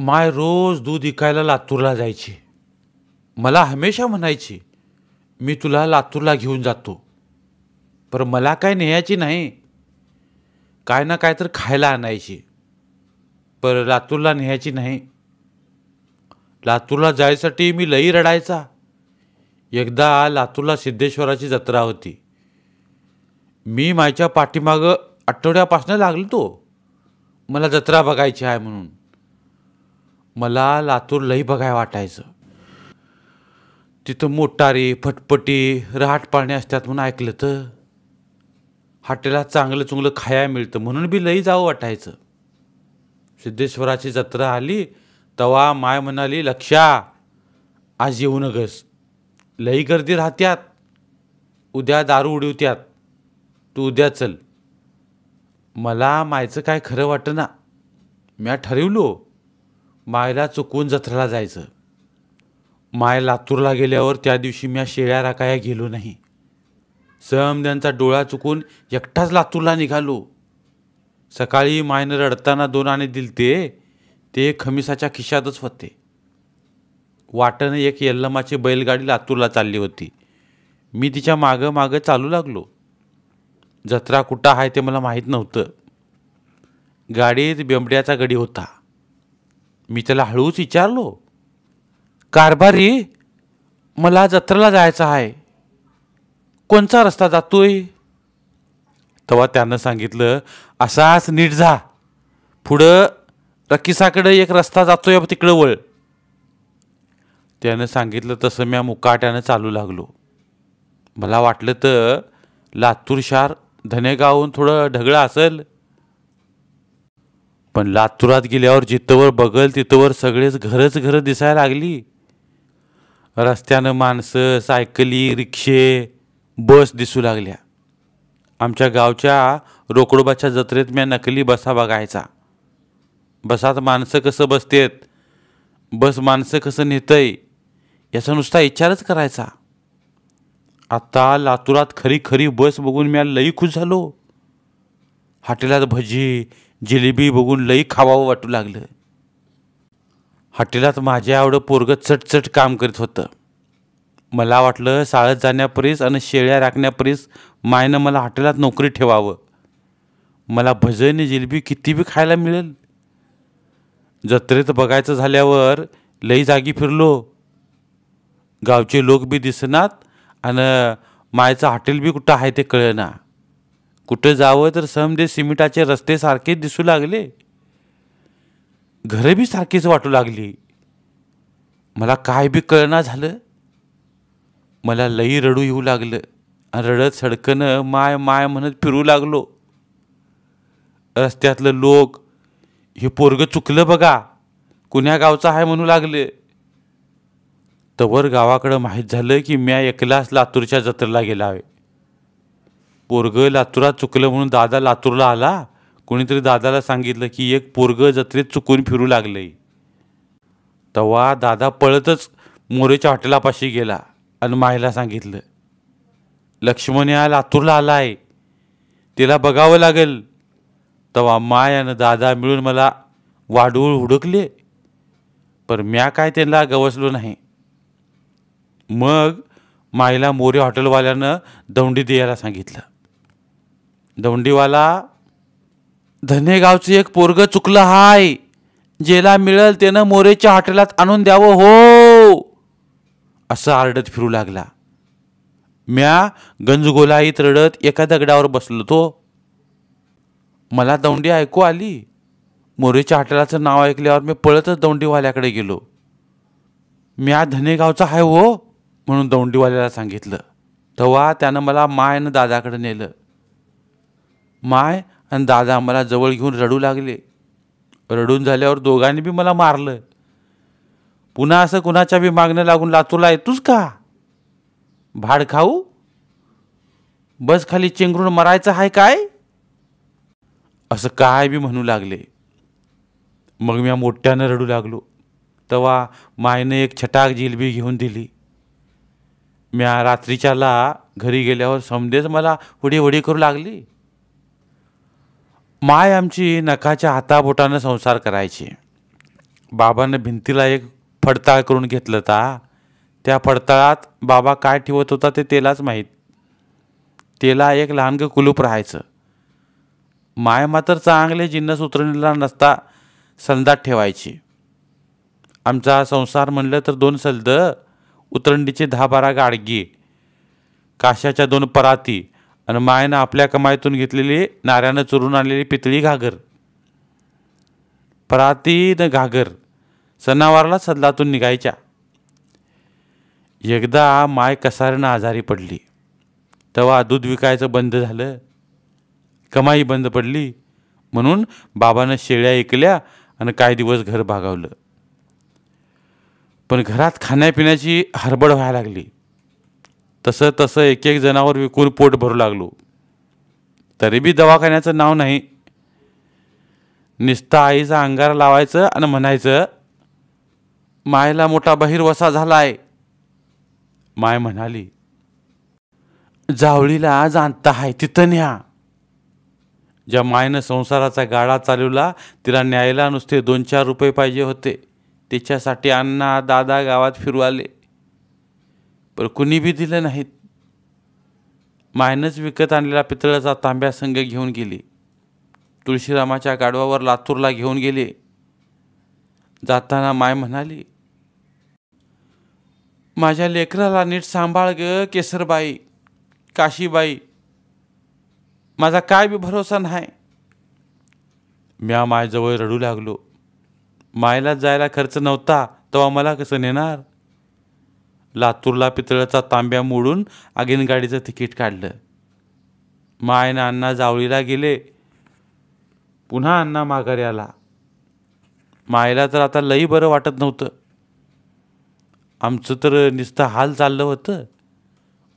माय रोज दूध विकायला लातूरला जायची मला हमेशा म्हणायची मी तुला लातूरला घेऊन जातो पर मला काय नेहायची नाही काय ना काय तर खायला आणायची पर लातूरला नेहायची नाही लातूरला जायसाठी मी लई रडायचा एकदा लातूरला सिद्धेश्वराची जत्रा होती मी माझ्या पाठीमागं आठवड्यापासून लागलो तो मला जत्रा बघायची आहे म्हणून मला लातूर लई बघाय वाटायचं तिथं मोटारी फटपटी रहाट पाळणे असतात म्हणून ऐकलं तर हॉटेलात चांगलं चुंगलं खाया मिळतं म्हणून बी लई जावं वाटायचं सिद्धेश्वराची जत्रा आली तवा माय म्हणाली लक्षा आज येऊ नगस लई गर्दी राहत्यात उद्या दारू उडवत्यात तू उद्या चल मला मायचं काय खरं वाटतं ना म्या ठरवलो मायला चुकून जत्रेला जायचं माय लातूरला गेल्यावर त्या दिवशी मी शेळ्या राकाया गेलो नाही सहमद्यांचा डोळा चुकून एकटाच लातूरला निघालो सकाळी मायनं रडताना दोन आणे दिलते ते खमिसाच्या खिशातच होते वाटणं एक यल्लमाची बैलगाडी लातूरला चालली होती मी तिच्या मागं मागं चालू लागलो जत्रा कुठं आहे ते मला माहीत नव्हतं गाडीत बेंबड्याचा गडी होता मी त्याला हळूच विचारलो कारभारी मला जत्रेला जायचं आहे कोणचा रस्ता जातोय तेव्हा त्यानं सांगितलं असाच नीट जा पुढं रकिसाकडं एक रस्ता जातोय तिकडं वळ त्यानं सांगितलं तसं मी मुकाट्यानं चालू लागलो मला वाटलं तर लातूर शहर धनेगावहून थोडं ढगळं असेल पण लातुरात गेल्यावर जिथंवर बघल तिथंवर सगळेच घरच घरं दिसायला लागली रस्त्यानं माणसं सायकली रिक्षे बस दिसू लागल्या आमच्या गावच्या रोकडोबाच्या जत्रेत मी नकली बसा बघायचा बसात माणसं कसं बसतेत बस माणसं कसं नेतंय याचा नुसता विचारच करायचा आत्ता लातुरात खरी खरी बस बघून मी लई खुश झालो हॉटेलात भजी जिलेबी बघून लई खावावं वाटू लागलं हॉटेलात माझ्या आवडं पोरगं चटचट काम करीत होतं मला वाटलं शाळेत जाण्यापरीस आणि शेळ्या राखण्यापरीस मायनं मला हॉटेलात नोकरी ठेवावं मला भजन जिलेबी किती बी खायला मिळेल जत्रेत बघायचं झाल्यावर लई जागी फिरलो गावचे लोक बी दिसनात आणि मायचं हॉटेल बी कुठं आहे ते कळेना कुठं जावं तर समजे सिमिटाचे रस्ते सारखेच दिसू लागले घरं बी सारखीच वाटू लागली मला काय बी कळना झालं मला लई रडू येऊ लागलं रडत सडकनं माय माय म्हणत फिरू लागलो रस्त्यातलं लोक हे पोरग चुकलं बघा कुण्या गावचं आहे म्हणू लागले तवर गावाकडं माहीत झालं की म्या एकलाच लातूरच्या जत्रेला गेला आहे पोरगं लातुरात चुकलं म्हणून दादा लातूरला आला कोणीतरी दादाला सांगितलं की एक पोरगं जत्रेत चुकून फिरू लागले तेव्हा दादा पळतच मोरेच्या हॉटेलापाशी गेला आणि मायला सांगितलं लक्ष्मण या लातूरला आला आहे तिला बघावं लागेल तेव्हा माय आणि दादा मिळून मला वाढूळ हुडकले पर म्या काय त्यांना गवसलो नाही मग मायला मोरे हॉटेलवाल्यानं दौंडी द्यायला सांगितलं दोंडीवाला धनेगावचं एक पोरग चुकलं हाय जेला मिळल त्यानं मोरेच्या हॉटेलात आणून द्यावं हो असं आरडत फिरू लागला म्या गंजगोलाईत रडत एका दगडावर बसलो तो मला दौंडी ऐकू आली मोरेच्या हॉटेलाचं नाव ऐकल्यावर मी पळतच दौंडीवाल्याकडे गेलो म्या धनेगावचा हाय हो म्हणून दौंडीवाल्याला सांगितलं तेव्हा त्यानं मला मायनं दादाकडे नेलं माय आणि दादा मला जवळ घेऊन रडू लागले रडून झाल्यावर दोघांनी बी मला मारलं पुन्हा असं कुणाच्या बी मागणं लागून लातूरला तूच का भाड खाऊ बस खाली चेंगरून मरायचं आहे काय असं काय बी म्हणू लागले मग मी मोठ्यानं रडू लागलो तेव्हा मायनं एक छटाक जिलबी घेऊन दिली म्या रात्रीच्याला घरी गेल्यावर समदेच मला हुडी हुडी करू लागली माय आमची नखाच्या हाताबोटानं संसार करायची बाबानं भिंतीला एक फडताळ करून घेतलं होता त्या फडताळात बाबा काय ठेवत होता ते तेलाच माहीत तेला एक लहानगं कुलूप राहायचं माय मात्र चांगले जिन्नस उतरणीला नसता सलदात ठेवायची आमचा संसार म्हणलं तर दोन सलद उतरंडीचे दहा बारा गाडगी काशाच्या दोन पराती आणि मायनं आपल्या कमाईतून घेतलेली नाऱ्यानं चुरून आणलेली पितळी घागर परातीन घागर सणावाराला सदलातून निघायच्या एकदा माय कसारीनं आजारी पडली तेव्हा दूध विकायचं बंद झालं कमाई बंद पडली म्हणून बाबानं शेळ्या ऐकल्या आणि काही दिवस घर भागावलं पण घरात खाण्यापिण्याची हरबड व्हायला लागली तसं तसं एक एक जनावर विकून पोट भरू लागलो तरी बी दवाखान्याचं नाव नाही निस्ता आईचा अंगार लावायचं आणि म्हणायचं मायला मोठा बहिर वसा झालाय माय म्हणाली जावळीला जाणता आहे तिथं न्या ज्या मायनं संसाराचा गाडा चालवला तिला न्यायला नुसते दोन चार रुपये पाहिजे होते तिच्यासाठी अण्णा दादा गावात फिरवाले पर कुणी बी दिले नाहीत मायनंच विकत आणलेला पितळाचा तांब्या संघ घेऊन गेली तुळशीरामाच्या गाडवावर लातूरला घेऊन गेले जाताना माय म्हणाली माझ्या लेकराला नीट सांभाळ ग केसरबाई काशीबाई माझा काय बी भरोसा नाही म्या मायजवळ रडू लागलो मायला जायला खर्च नव्हता तेव्हा मला कसं नेणार लातूरला पितळाचा तांब्या मोडून गाडीचं तिकीट काढलं मायना अण्णा जावळीला गेले पुन्हा अण्णा माघारी आला मायला तर आता लई बरं वाटत नव्हतं आमचं तर नुसतं हाल चाललं होतं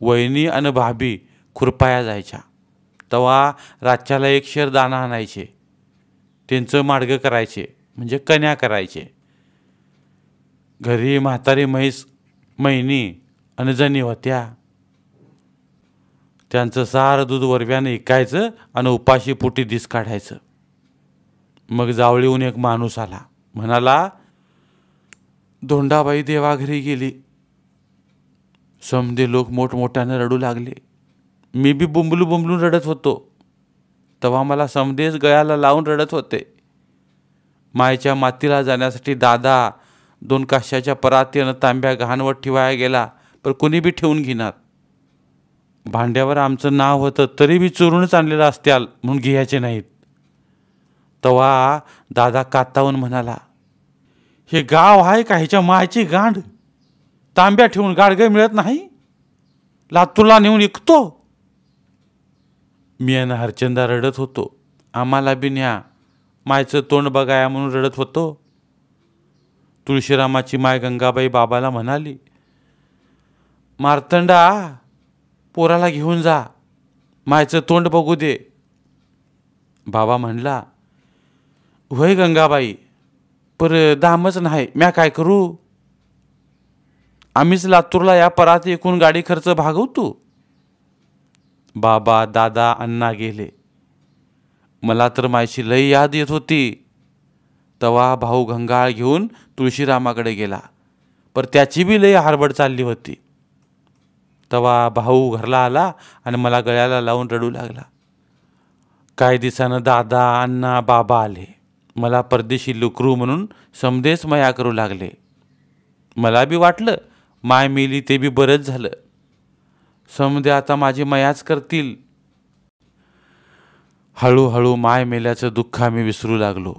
वहिनी आणि भाभी खुरपाया जायच्या तेव्हा रातच्याला एक शेर दाणा आणायचे त्यांचं मार्ग करायचे म्हणजे कन्या करायचे घरी म्हातारी म्हैस महिनी आणि होत्या त्यांचं सारं दूध वरव्यानं ऐकायचं आणि उपाशी पोटी दिस काढायचं मग जावळीहून एक माणूस आला म्हणाला धोंडाबाई देवाघरी गेली समधे लोक मोठमोठ्यानं रडू लागले मी बी बुंबलू बुंबलून रडत होतो तेव्हा मला समधेच गळ्याला लावून रडत होते मायच्या मातीला जाण्यासाठी दादा दोन काशाच्या परातीनं तांब्या घाणवर ठेवाया गेला पण कुणी बी ठेवून घेणार भांड्यावर आमचं नाव होतं तरी बी चोरूनच आणलेलं असत्याल म्हणून घ्यायचे नाहीत तवा दादा कातावून म्हणाला हे गाव आहे का ह्याच्या मायची गांड तांब्या ठेवून गाडगे मिळत नाही लातूरला नेऊन ऐकतो मी आणि हरचंदा रडत होतो आम्हाला बी न्या मायचं तोंड बघाया म्हणून रडत होतो तुळशीरामाची माय गंगाबाई बाबाला म्हणाली मार्तंडा पोराला घेऊन जा मायचं तोंड बघू दे बाबा म्हणला होय गंगाबाई पर दामच नाही म्या काय करू आम्हीच लातूरला या परात एकूण गाडी खर्च भागवतो बाबा दादा अण्णा गेले मला तर मायची लई याद येत होती तवा भाऊ गंगाळ घेऊन तुळशीरामाकडे गेला पर त्याची बी लई हारबड चालली होती तवा भाऊ घरला आला आणि मला गळ्याला लावून रडू लागला काही दिवसानं दादा अण्णा बाबा आले मला परदेशी लुकरू म्हणून समदेस मया करू लागले मला बी वाटलं माय मेली ते बी बरंच झालं समदे आता माझी मयाच करतील हळूहळू माय मेल्याचं दुःख आम्ही विसरू लागलो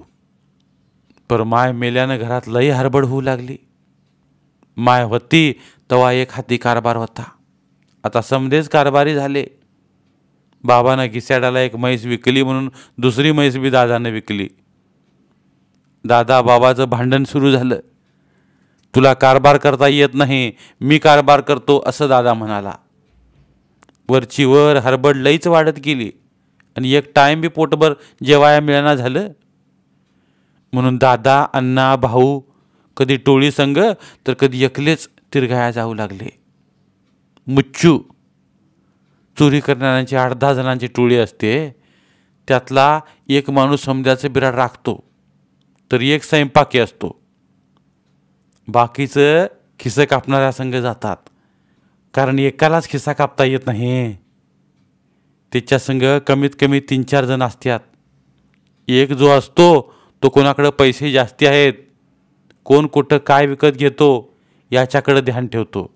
पर माय मेल्यानं घरात लई हरबड होऊ लागली माय होती तवा एक हाती कारभार होता आता समदेच कारभारी झाले बाबानं किस्याडाला एक म्हैस विकली म्हणून दुसरी म्हैस बी दादानं विकली दादा बाबाचं भांडण सुरू झालं तुला कारभार करता येत नाही मी कारभार करतो असं दादा म्हणाला वरची वर हरबड लईच वाढत गेली आणि एक टाईम बी पोटभर जेवाया मिळणार झालं म्हणून दादा अण्णा भाऊ कधी टोळी संघ तर कधी एकलेच तिरघाया जाऊ लागले मुच्चू चोरी करणाऱ्यांची आठ दहा जणांची टोळी असते त्यातला एक माणूस समजाचं बिराड राखतो तर एक स्वयंपाकी असतो बाकीचं खिसं कापणाऱ्या संघ जातात कारण एकालाच खिसा कापता येत नाही त्याच्या संघ कमीत कमी तीन चार जण असतात एक जो असतो तो कोणाकडं पैसे जास्ती आहेत कोण कुठं काय विकत घेतो याच्याकडं ध्यान ठेवतो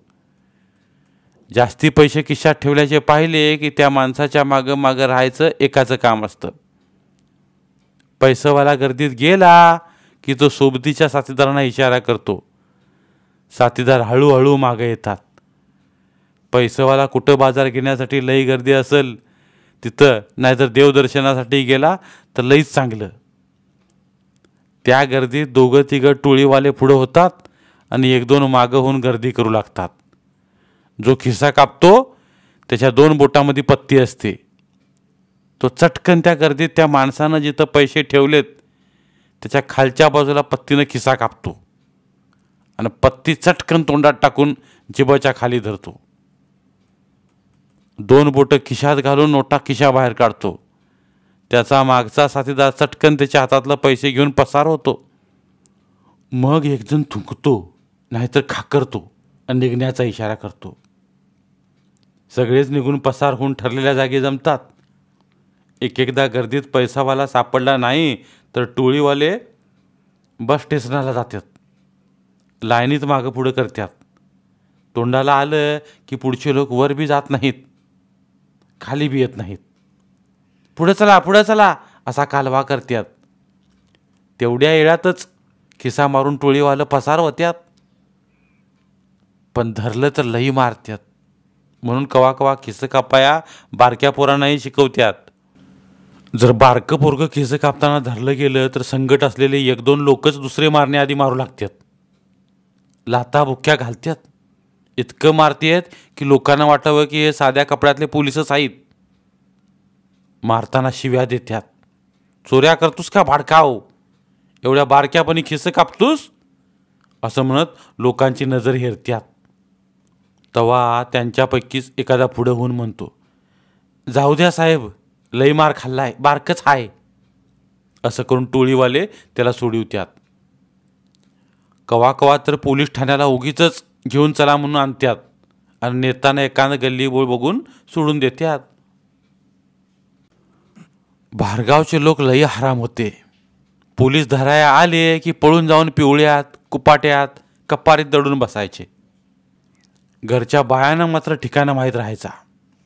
जास्ती पैसे खिशात ठेवल्याचे पाहिले की त्या माणसाच्या मागं मागं राहायचं एकाचं काम असतं पैसावाला गर्दीत गेला की तो सोबतीच्या साथीदारांना इशारा करतो साथीदार हळूहळू मागं येतात पैसेवाला कुठं बाजार घेण्यासाठी लई गर्दी असेल तिथं नाहीतर देवदर्शनासाठी गेला तर लईच चांगलं त्या गर्दीत दोघं तिघं टोळीवाले पुढं होतात आणि एक दोन मागं होऊन गर्दी करू लागतात जो खिसा कापतो त्याच्या दोन बोटामध्ये पत्ती असते तो चटकन त्या गर्दीत त्या माणसानं जिथं पैसे ठेवलेत त्याच्या खालच्या बाजूला पत्तीनं खिसा कापतो आणि पत्ती चटकन तोंडात टाकून जिबाच्या खाली धरतो दोन बोटं खिशात घालून नोटा खिशा बाहेर काढतो त्याचा मागचा साथीदार चटकन त्याच्या हातातलं पैसे घेऊन पसार होतो मग एकजण थुंकतो नाहीतर खाकरतो आणि निघण्याचा इशारा करतो सगळेच निघून पसार होऊन ठरलेल्या जागी जमतात एक एकदा गर्दीत पैसावाला सापडला नाही तर टोळीवाले बस स्टेशनाला जातात लायनीत मागं पुढं करतात तोंडाला आलं की पुढचे लोक वर बी जात नाहीत खाली बी येत नाहीत पुढं चला पुढं चला असा कालवा करत्यात तेवढ्या येळ्यातच खिसा मारून टोळीवालं पसार होत्यात पण धरलं तर लई मारत्यात म्हणून कवा कवा खिसं कापाया बारक्या पोरांनाही शिकवत्यात जर बारकं पोरगं खिसं कापताना धरलं गेलं तर संकट असलेले एक दोन लोकच दुसरे मारण्याआधी मारू लागतात लाता बुक्क्या घालत्यात इतकं मारतेत की लोकांना वाटावं की हे साध्या कपड्यातले पोलिसच आहेत मारताना शिव्या देत्यात चोऱ्या करतोस का भाडकाव एवढ्या बारक्यापणी खिस कापतोस असं म्हणत लोकांची नजर हेरत्यात तवा त्यांच्यापैकीच एखादा पुढं होऊन म्हणतो जाऊ द्या साहेब लई मार खाल्लाय बारकच आहे असं करून टोळीवाले त्याला सोडवत्यात कवा कवा तर पोलीस ठाण्याला उगीच घेऊन चला म्हणून आणत्यात आणि नेताना एकानं गल्ली बोळ बघून सोडून देत्यात भारगावचे लोक लई हराम होते पोलीस धराया आले की पळून जाऊन पिवळ्यात कुपाट्यात कपारीत दडून बसायचे घरच्या बायांना मात्र ठिकाणं माहीत राहायचा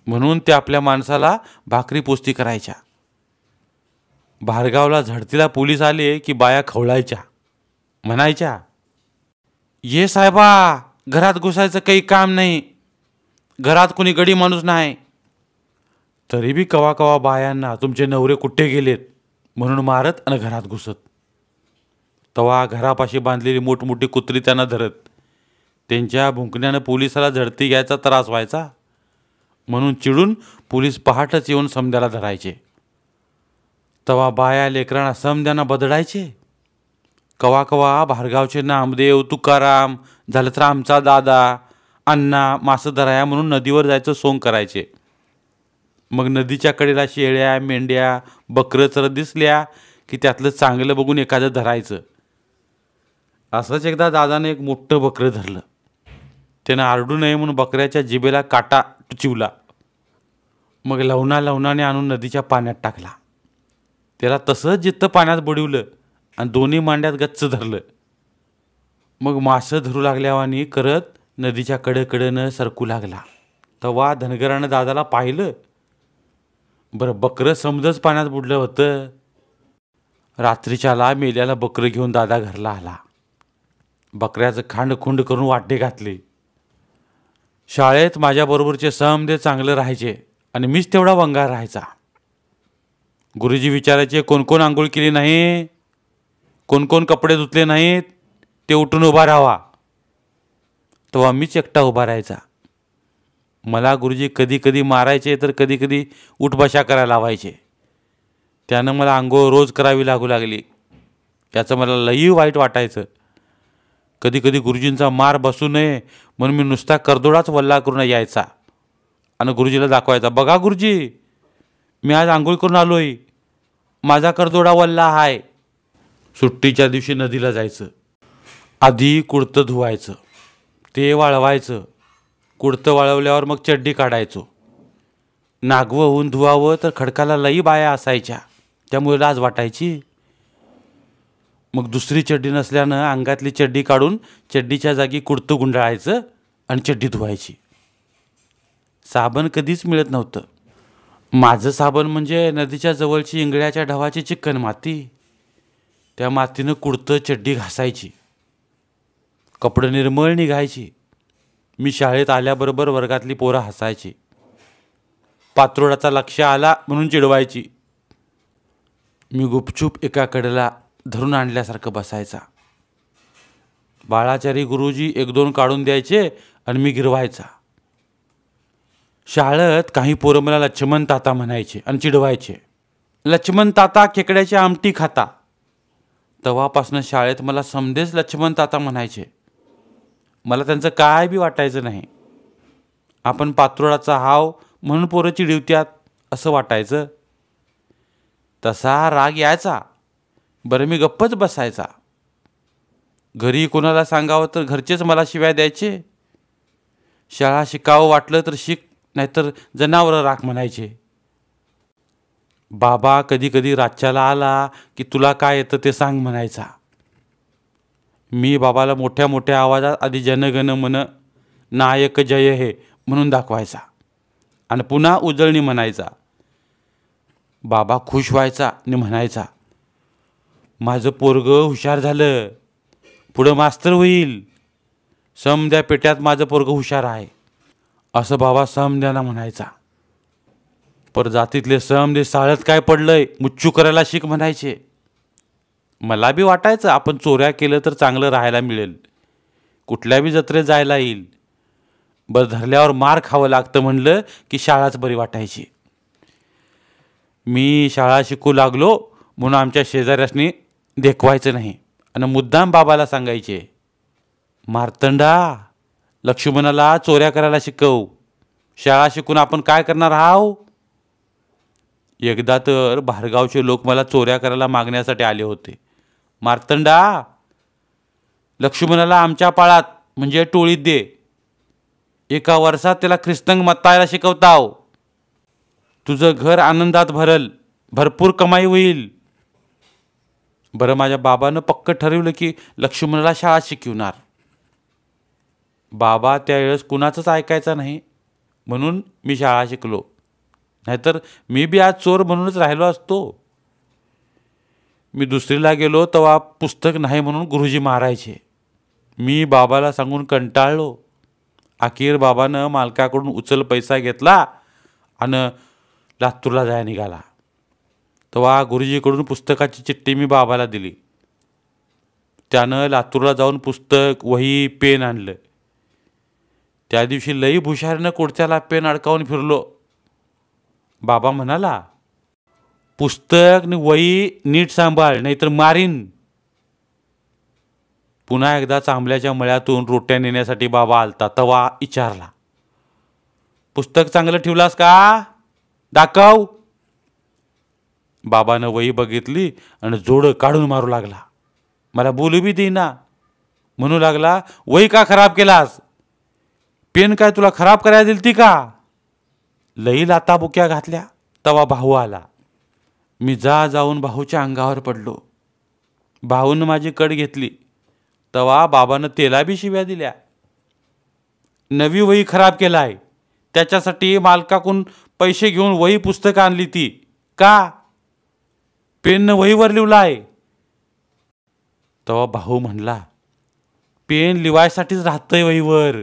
म्हणून ते आपल्या माणसाला भाकरी पोस्ती करायच्या भारगावला झडतीला पोलीस आले की बाया खवळायच्या म्हणायच्या ये साहेबा घरात घुसायचं काही काम नाही घरात कोणी गडी माणूस नाही तरी बी कवा कवा बायांना तुमचे नवरे कुठे गेलेत म्हणून मारत आणि घरात घुसत तवा घरापाशी बांधलेली मोठमोठी कुत्री त्यांना धरत त्यांच्या भुंकण्यानं पोलिसाला झडती घ्यायचा त्रास व्हायचा म्हणून चिडून पोलीस पहाटच येऊन समद्याला धरायचे तवा बाया लेकरांना समद्यांना बदडायचे कवा कवा भारगावचे नामदेव तुकाराम झालं तर आमचा दादा अण्णा धराया म्हणून नदीवर जायचं सोंग करायचे मग नदीच्या कडेला शेळ्या मेंढ्या बकरं तर दिसल्या की त्यातलं चांगलं बघून एखादं धरायचं असंच एकदा दादाने एक मोठं बकरं धरलं त्यानं आरडू नये म्हणून बकऱ्याच्या जिबेला काटा चिवला मग लवणा लवणाने आणून नदीच्या पाण्यात टाकला त्याला तसंच जिथं पाण्यात बुडवलं आणि दोन्ही मांड्यात गच्च धरलं मग मासं धरू लागल्यावानी करत नदीच्या कडकडनं सरकू लागला तेव्हा धनगरानं दादाला पाहिलं बरं बकरं समजच पाण्यात बुडलं होतं रात्रीच्याला मेल्याला बकरं घेऊन दादा घरला आला बकऱ्याचं खांडखुंड करून वाटे घातली शाळेत माझ्याबरोबरचे समदे चांगले राहायचे आणि मीच तेवढा वंगार राहायचा गुरुजी विचारायचे कोणकोण आंघोळ केली नाही कोणकोण कपडे धुतले नाहीत ते उठून उभा राहावा तेव्हा मीच एकटा उभा राहायचा मला गुरुजी कधी कधी मारायचे तर कधी कधी उठबशा करायला लावायचे त्यानं मला आंघोळ रोज करावी लागू लागली त्याचं मला लई वाईट वाटायचं कधी कधी गुरुजींचा मार बसू नये म्हणून मी नुसता करदोडाच वल्ला करून यायचा आणि गुरुजीला दाखवायचा बघा गुरुजी मी आज आंघोळ करून आलो आहे माझा करदोडा वल्ला आहे सुट्टीच्या दिवशी नदीला जायचं आधी कुडतं धुवायचं ते वाळवायचं कुडतं वाळवल्यावर मग चड्डी काढायचो नागवं होऊन धुवावं तर खडकाला लई बाया असायच्या त्यामुळे लाज वाटायची मग दुसरी चड्डी नसल्यानं अंगातली चड्डी काढून चड्डीच्या जागी कुडतं गुंडाळायचं आणि चड्डी धुवायची साबण कधीच मिळत नव्हतं माझं साबण म्हणजे नदीच्या जवळची इंगळ्याच्या ढवाची चिकन माती त्या मातीनं कुडतं चड्डी घासायची कपडं निर्मळ निघायची मी शाळेत आल्याबरोबर वर्गातली पोरं हसायची पात्रोडाचा लक्ष आला म्हणून चिडवायची मी गुपचूप एका कडेला धरून आणल्यासारखं बसायचा बाळाचारी गुरुजी एक दोन काढून द्यायचे आणि मी गिरवायचा शाळेत काही पोरं मला लक्ष्मण ताता म्हणायचे आणि चिडवायचे लक्ष्मण ताता खेकड्याची आमटी खाता तेव्हापासून शाळेत मला समधेच लक्ष्मण ताता म्हणायचे मला त्यांचं काय बी वाटायचं नाही आपण पात्रोळाचा हाव म्हणून पोरं चिडवत्यात असं वाटायचं तसा राग यायचा बरं मी गप्पच बसायचा घरी कोणाला सांगावं तर घरचेच मला शिवाय द्यायचे शाळा शिकावं वाटलं तर शिक नाहीतर जनावरं राख म्हणायचे बाबा कधी कधी राज्याला आला की तुला काय येतं ते सांग म्हणायचा मी बाबाला मोठ्या मोठ्या आवाजात आधी जनगण म्हण नायक जय हे म्हणून दाखवायचा आणि पुन्हा उजळणी म्हणायचा बाबा खुश व्हायचा आणि म्हणायचा माझं पोरग हुशार झालं पुढं मास्तर होईल समद्या पेट्यात माझं पोरग हुशार आहे असं बाबा समद्याला म्हणायचा पर जातीतले समदे साळत काय पडलंय मुच्छू करायला शिक म्हणायचे मला बी वाटायचं आपण चोऱ्या केलं तर चांगलं राहायला मिळेल कुठल्या बी जत्रेत जायला येईल बरं धरल्यावर मार खावं लागतं म्हणलं की शाळाच बरी वाटायची मी शाळा शिकू लागलो म्हणून आमच्या शेजाऱ्यासनी देखवायचं नाही आणि मुद्दाम बाबाला सांगायचे मार्तंडा लक्ष्मणाला चोऱ्या करायला शिकव शाळा शिकून आपण काय करणार आहो एकदा तर भारगावचे लोक मला चोऱ्या करायला मागण्यासाठी आले होते मार्तंडा लक्ष्मणाला आमच्या पाळात म्हणजे टोळीत दे एका वर्षात त्याला ख्रिस्तंग मत्तायला शिकवताव तुझं घर आनंदात भरल भरपूर कमाई होईल बरं माझ्या बाबानं पक्क ठरवलं की लक्ष्मणाला शाळा शिकवणार बाबा त्यावेळेस कुणाचंच ऐकायचा नाही म्हणून मी शाळा शिकलो नाहीतर मी बी आज चोर म्हणूनच राहिलो असतो मी दुसरीला गेलो तेव्हा पुस्तक नाही म्हणून गुरुजी मारायचे मी बाबाला सांगून कंटाळलो अखेर बाबानं मालकाकडून उचल पैसा घेतला आणि लातूरला जाय निघाला तेव्हा गुरुजीकडून पुस्तकाची चिठ्ठी मी बाबाला दिली त्यानं लातूरला जाऊन पुस्तक वही पेन आणलं त्या दिवशी लई भुशारीनं कुडत्याला पेन अडकावून फिरलो बाबा म्हणाला पुस्तक आणि वही नीट सांभाळ नाहीतर मारीन पुन्हा एकदा चांबल्याच्या मळ्यातून रोट्या नेण्यासाठी बाबा आलता तवा विचारला पुस्तक चांगलं ठेवलास का दाखव बाबानं वही बघितली आणि जोडं काढून मारू लागला मला बोलू बी देईना म्हणू लागला वही का खराब केलास पेन काय तुला खराब करायला दिलती ती का लई लाता बुक्या घातल्या तवा भाऊ आला मी जा जाऊन भाऊच्या अंगावर पडलो भाऊनं माझी कड घेतली तवा बाबानं तेला बी शिव्या दिल्या नवी वही खराब केला आहे त्याच्यासाठी मालकाकून पैसे घेऊन वही पुस्तकं आणली ती का पेननं वहीवर लिवला आहे तवा भाऊ म्हणला पेन लिवायसाठीच राहतंय वहीवर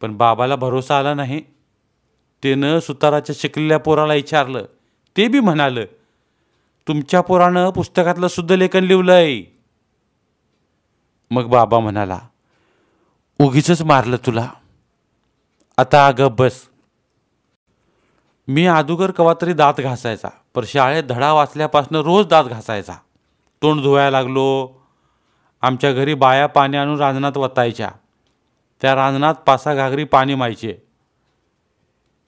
पण बाबाला भरोसा आला नाही त्यानं सुताराच्या शिकलेल्या पोराला विचारलं ते बी म्हणालं तुमच्या पोरानं पुस्तकातलं शुद्ध लेखन लिहिलंय मग बाबा म्हणाला उगीच मारलं तुला आता अगं बस मी अदुगर कवा तरी दात घासायचा पर शाळेत धडा वाचल्यापासून रोज दात घासायचा तोंड धुवायला लागलो आमच्या घरी बाया पाणी आणून रांजणात वतायच्या त्या रांजणात पासा घागरी पाणी मायचे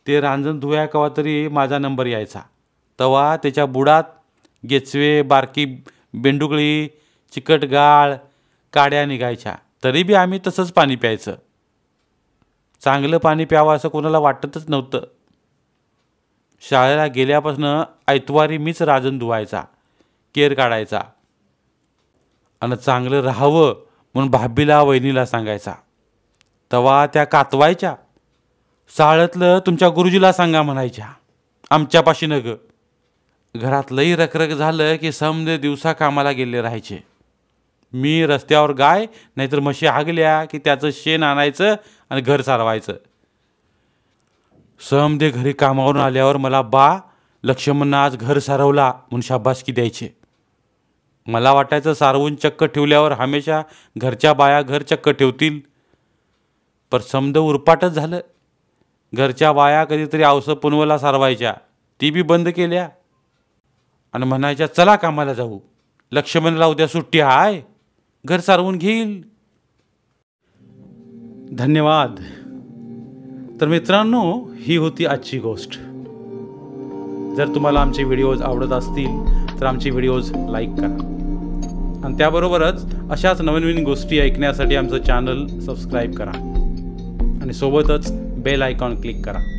ते रांजण धुया कवा तरी माझा नंबर यायचा तवा त्याच्या बुडात गेचवे बारकी बेंडुकळी गाळ काड्या निघायच्या तरी बी आम्ही तसंच पाणी प्यायचं चांगलं पाणी प्यावं असं कोणाला वाटतच नव्हतं शाळेला गेल्यापासून ऐतवारी मीच राजन धुवायचा केर काढायचा आणि चांगलं राहावं म्हणून भाभीला वहिनीला सांगायचा तवा त्या कातवायच्या शाळेतलं तुमच्या गुरुजीला सांगा म्हणायच्या आमच्यापाशी न गं घरात रखरख झालं की समदे दिवसा कामाला गेले राहायचे मी रस्त्यावर गाय नाहीतर म्हशी आगल्या की त्याचं शेण आणायचं आणि घर चालवायचं समदे घरी कामावरून आल्यावर मला बा लक्ष्मण आज घर सारवला म्हणून शाबासकी द्यायचे मला वाटायचं सारवून चक्क ठेवल्यावर हमेशा घरच्या बाया घर चक्क ठेवतील पर समद उरपाटच झालं घरच्या बाया कधीतरी औसं पुनवला सारवायच्या ती बी बंद केल्या आणि म्हणायच्या चला कामाला जाऊ लक्ष्मणला उद्या सुट्टी आय घर सारवून घेईल धन्यवाद तर मित्रांनो ही होती आजची गोष्ट जर तुम्हाला आमचे व्हिडिओज आवडत असतील तर आमचे व्हिडिओज लाईक करा आणि त्याबरोबरच अशाच नवीन गोष्टी ऐकण्यासाठी आमचं चॅनल सबस्क्राईब करा आणि सोबतच बेल आयकॉन क्लिक करा